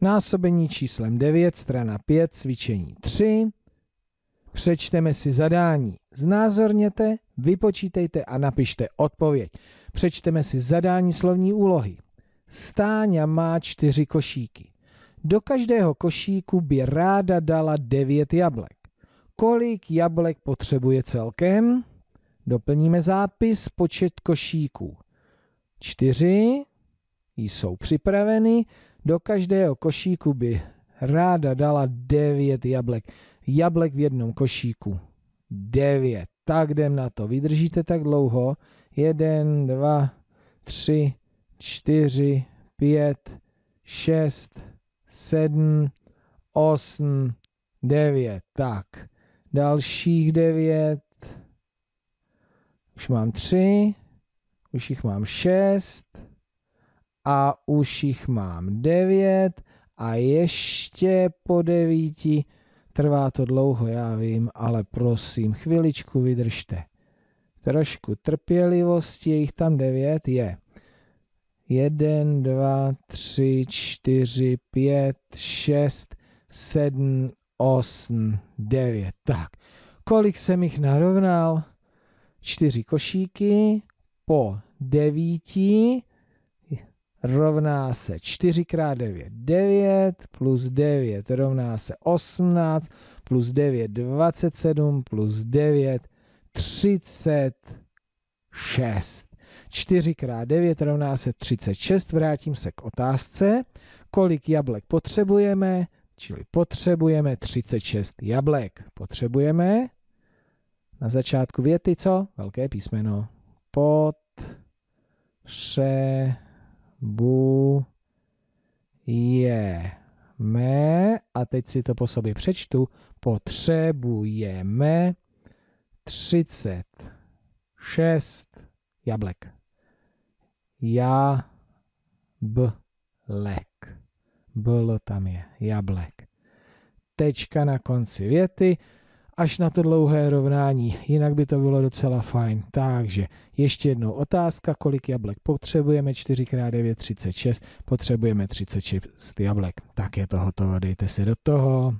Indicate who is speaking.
Speaker 1: násobení číslem 9, strana 5, cvičení 3. Přečteme si zadání. Znázorněte, vypočítejte a napište odpověď. Přečteme si zadání slovní úlohy. Stáňa má čtyři košíky. Do každého košíku by ráda dala devět jablek. Kolik jablek potřebuje celkem? Doplníme zápis počet košíků. 4, jsou připraveny. Do každého košíku by ráda dala 9 jablek. Jablek v jednom košíku. 9. Tak jdem na to. Vydržíte tak dlouho. 1, 2, 3, 4, 5, 6, 7, 8, 9. Tak. Dalších 9. Už mám 3. Už jich mám 6 a už jich mám devět a ještě po devíti. Trvá to dlouho, já vím, ale prosím, chviličku vydržte. Trošku trpělivosti, je jich tam devět, je. Jeden, dva, tři, čtyři, pět, šest, sedm, osm, devět. Tak, kolik jsem jich narovnal? Čtyři košíky po devíti rovná se 4 x 9, 9, plus 9 rovná se 18, plus 9, 27, plus 9, 36. 4 x 9 rovná se 36. Vrátím se k otázce, kolik jablek potřebujeme, čili potřebujeme 36 jablek. Potřebujeme na začátku věty co? Velké písmeno. Potřebujeme bu, je, me, a teď si to po sobě přečtu, potřebujeme 36 jablek. Jablek. Bl tam je, jablek. Tečka na konci věty až na to dlouhé rovnání, jinak by to bylo docela fajn. Takže ještě jednou otázka, kolik jablek potřebujeme, 4x9, 36, potřebujeme 36 jablek. Tak je to hotovo, dejte si do toho.